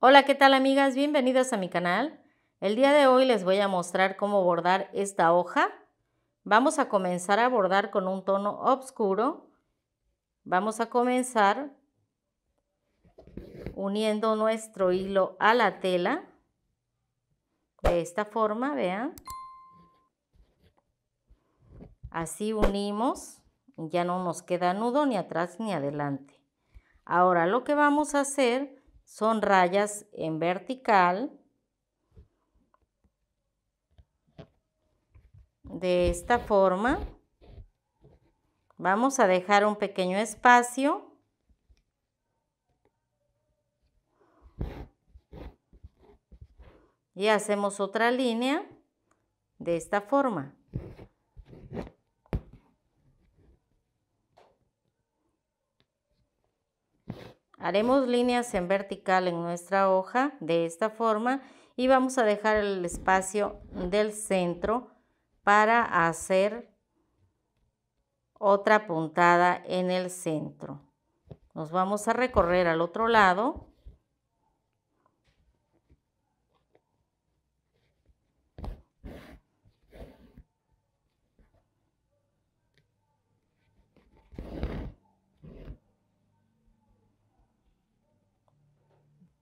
Hola, ¿qué tal amigas? Bienvenidas a mi canal. El día de hoy les voy a mostrar cómo bordar esta hoja. Vamos a comenzar a bordar con un tono oscuro. Vamos a comenzar uniendo nuestro hilo a la tela. De esta forma, vean. Así unimos, ya no nos queda nudo ni atrás ni adelante. Ahora lo que vamos a hacer son rayas en vertical de esta forma. Vamos a dejar un pequeño espacio. Y hacemos otra línea de esta forma. Haremos líneas en vertical en nuestra hoja de esta forma y vamos a dejar el espacio del centro para hacer otra puntada en el centro. Nos vamos a recorrer al otro lado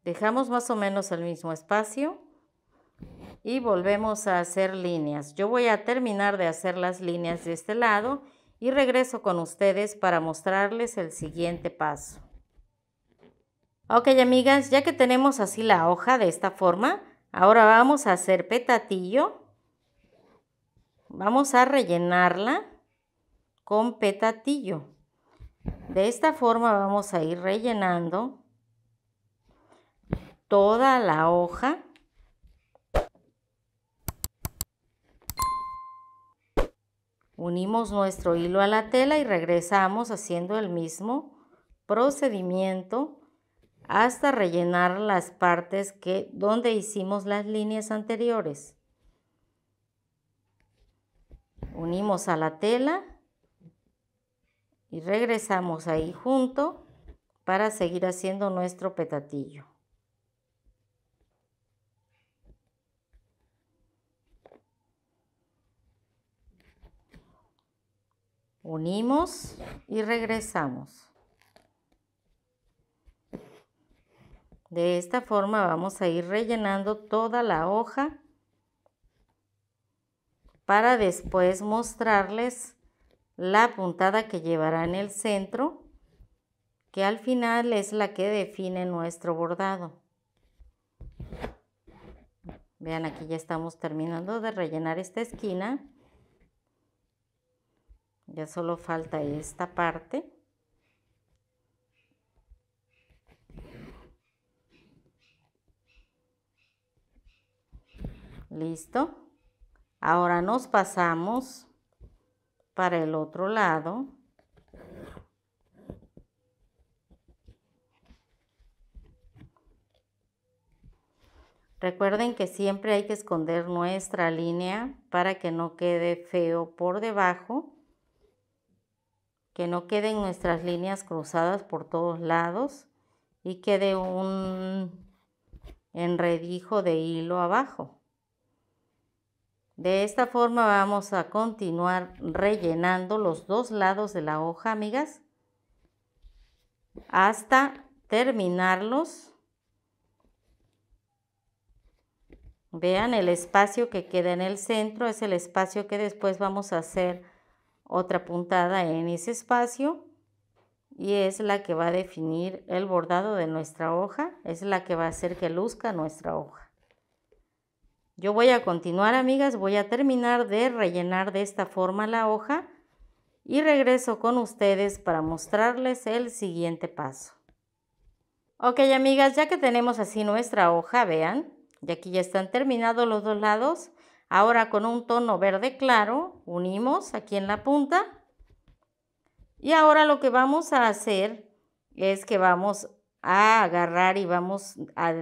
Dejamos más o menos el mismo espacio y volvemos a hacer líneas. Yo voy a terminar de hacer las líneas de este lado y regreso con ustedes para mostrarles el siguiente paso. Ok amigas, ya que tenemos así la hoja de esta forma, ahora vamos a hacer petatillo. Vamos a rellenarla con petatillo. De esta forma vamos a ir rellenando toda la hoja. Unimos nuestro hilo a la tela y regresamos haciendo el mismo procedimiento hasta rellenar las partes que, donde hicimos las líneas anteriores. Unimos a la tela y regresamos ahí junto para seguir haciendo nuestro petatillo. Unimos y regresamos. De esta forma vamos a ir rellenando toda la hoja para después mostrarles la puntada que llevará en el centro, que al final es la que define nuestro bordado. Vean, aquí ya estamos terminando de rellenar esta esquina. Ya solo falta esta parte. Listo. Ahora nos pasamos para el otro lado. Recuerden que siempre hay que esconder nuestra línea para que no quede feo por debajo que no queden nuestras líneas cruzadas por todos lados y quede un enredijo de hilo abajo. De esta forma vamos a continuar rellenando los dos lados de la hoja, amigas, hasta terminarlos. Vean el espacio que queda en el centro, es el espacio que después vamos a hacer otra puntada en ese espacio y es la que va a definir el bordado de nuestra hoja, es la que va a hacer que luzca nuestra hoja. Yo voy a continuar amigas, voy a terminar de rellenar de esta forma la hoja y regreso con ustedes para mostrarles el siguiente paso. Ok amigas, ya que tenemos así nuestra hoja, vean, ya aquí ya están terminados los dos lados, Ahora con un tono verde claro unimos aquí en la punta y ahora lo que vamos a hacer es que vamos a agarrar y vamos a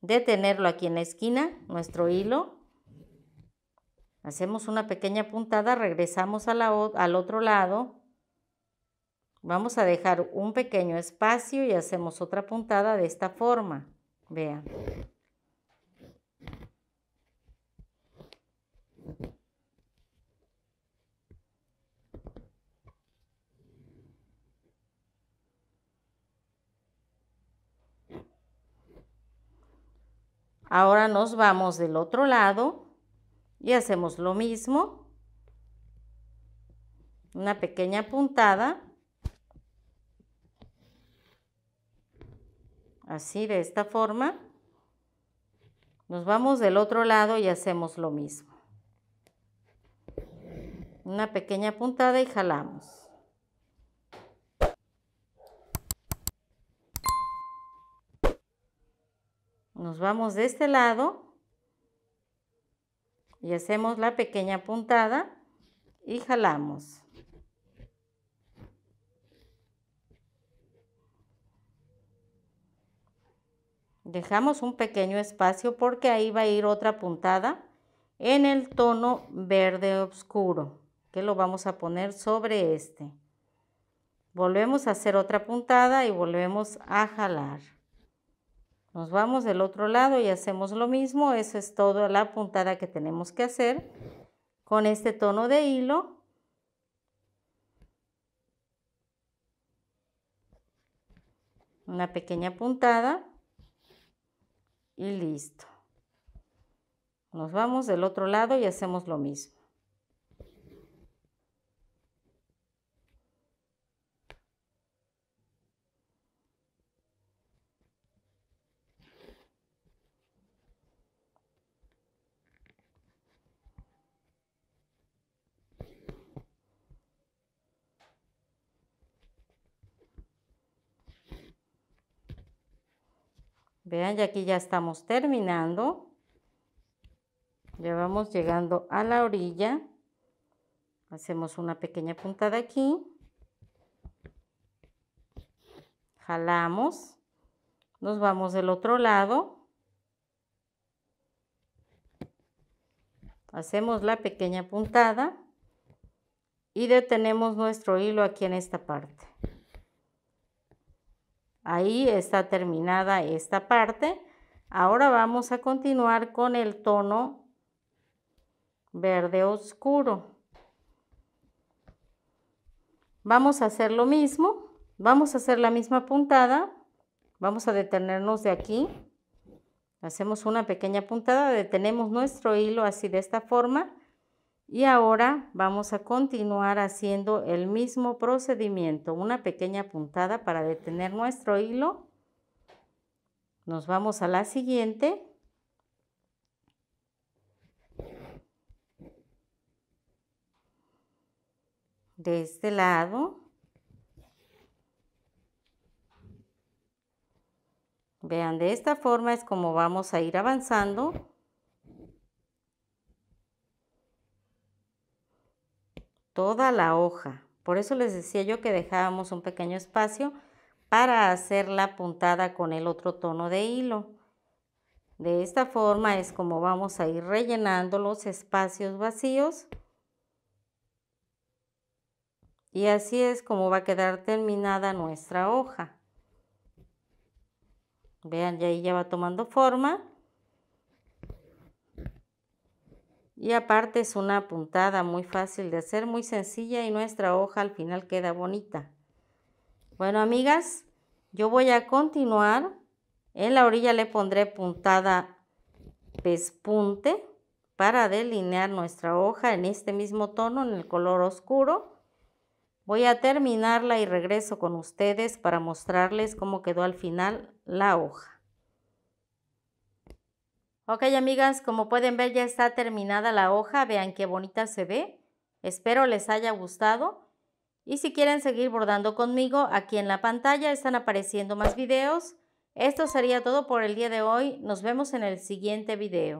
detenerlo aquí en la esquina, nuestro hilo. Hacemos una pequeña puntada, regresamos al otro lado. Vamos a dejar un pequeño espacio y hacemos otra puntada de esta forma. Vean. Ahora nos vamos del otro lado y hacemos lo mismo. Una pequeña puntada. Así, de esta forma. Nos vamos del otro lado y hacemos lo mismo una pequeña puntada y jalamos. Nos vamos de este lado y hacemos la pequeña puntada y jalamos. Dejamos un pequeño espacio porque ahí va a ir otra puntada en el tono verde oscuro que lo vamos a poner sobre este. Volvemos a hacer otra puntada y volvemos a jalar. Nos vamos del otro lado y hacemos lo mismo. Eso es toda la puntada que tenemos que hacer con este tono de hilo. Una pequeña puntada y listo. Nos vamos del otro lado y hacemos lo mismo. Vean, y aquí ya estamos terminando. Ya vamos llegando a la orilla. Hacemos una pequeña puntada aquí. Jalamos. Nos vamos del otro lado. Hacemos la pequeña puntada y detenemos nuestro hilo aquí en esta parte. Ahí está terminada esta parte. Ahora vamos a continuar con el tono verde oscuro. Vamos a hacer lo mismo. Vamos a hacer la misma puntada. Vamos a detenernos de aquí. Hacemos una pequeña puntada, detenemos nuestro hilo así de esta forma y ahora vamos a continuar haciendo el mismo procedimiento, una pequeña puntada para detener nuestro hilo. Nos vamos a la siguiente. De este lado. Vean, de esta forma es como vamos a ir avanzando. toda la hoja. Por eso les decía yo que dejábamos un pequeño espacio para hacer la puntada con el otro tono de hilo. De esta forma es como vamos a ir rellenando los espacios vacíos. Y así es como va a quedar terminada nuestra hoja. Vean, ya ahí ya va tomando forma. Y aparte es una puntada muy fácil de hacer, muy sencilla y nuestra hoja al final queda bonita. Bueno, amigas, yo voy a continuar. En la orilla le pondré puntada pespunte para delinear nuestra hoja en este mismo tono, en el color oscuro. Voy a terminarla y regreso con ustedes para mostrarles cómo quedó al final la hoja. Ok amigas, como pueden ver ya está terminada la hoja, vean qué bonita se ve. Espero les haya gustado. Y si quieren seguir bordando conmigo, aquí en la pantalla están apareciendo más videos. Esto sería todo por el día de hoy. Nos vemos en el siguiente video.